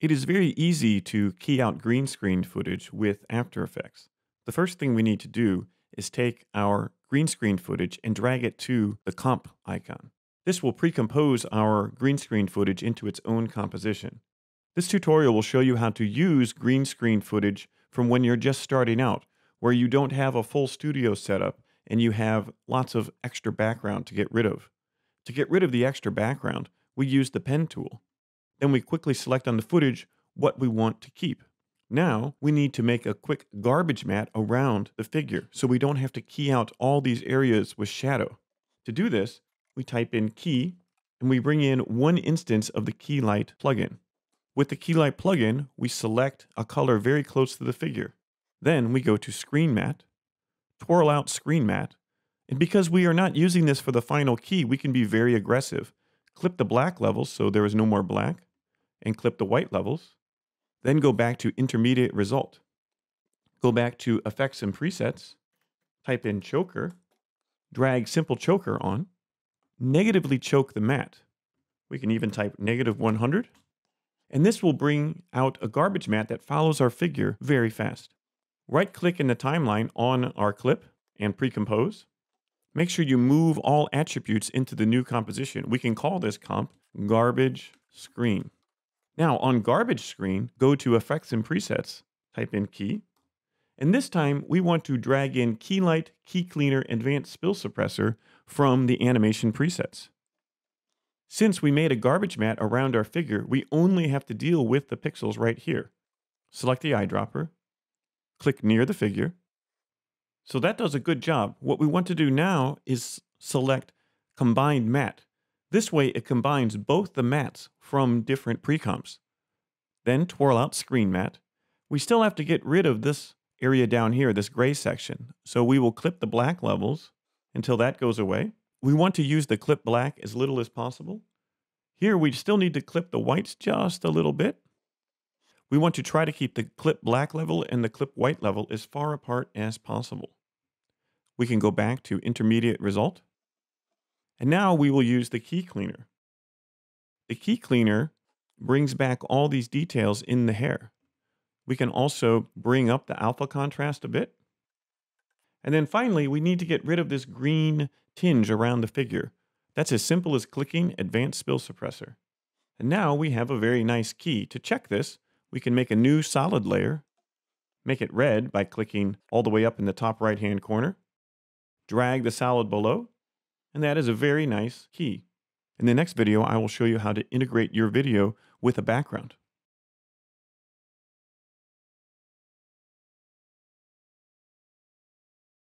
It is very easy to key out green screen footage with After Effects. The first thing we need to do is take our green screen footage and drag it to the comp icon. This will pre-compose our green screen footage into its own composition. This tutorial will show you how to use green screen footage from when you're just starting out, where you don't have a full studio setup and you have lots of extra background to get rid of. To get rid of the extra background, we use the pen tool. Then we quickly select on the footage what we want to keep. Now we need to make a quick garbage mat around the figure so we don't have to key out all these areas with shadow. To do this, we type in key and we bring in one instance of the key light plugin. With the key light plugin, we select a color very close to the figure. Then we go to screen mat, twirl out screen mat, and because we are not using this for the final key, we can be very aggressive. Clip the black level so there is no more black and clip the white levels, then go back to intermediate result. Go back to effects and presets, type in choker, drag simple choker on, negatively choke the mat. We can even type negative 100, and this will bring out a garbage mat that follows our figure very fast. Right click in the timeline on our clip and pre-compose. Make sure you move all attributes into the new composition. We can call this comp garbage screen. Now on garbage screen, go to effects and presets, type in key, and this time we want to drag in key light, key cleaner, advanced spill suppressor from the animation presets. Since we made a garbage mat around our figure, we only have to deal with the pixels right here. Select the eyedropper, click near the figure. So that does a good job. What we want to do now is select combined mat. This way, it combines both the mats from different precomps. Then twirl out screen mat. We still have to get rid of this area down here, this gray section. So we will clip the black levels until that goes away. We want to use the clip black as little as possible. Here, we still need to clip the whites just a little bit. We want to try to keep the clip black level and the clip white level as far apart as possible. We can go back to intermediate result and now we will use the key cleaner. The key cleaner brings back all these details in the hair. We can also bring up the alpha contrast a bit. And then finally, we need to get rid of this green tinge around the figure. That's as simple as clicking Advanced Spill Suppressor. And now we have a very nice key. To check this, we can make a new solid layer, make it red by clicking all the way up in the top right-hand corner, drag the solid below, and that is a very nice key. In the next video, I will show you how to integrate your video with a background.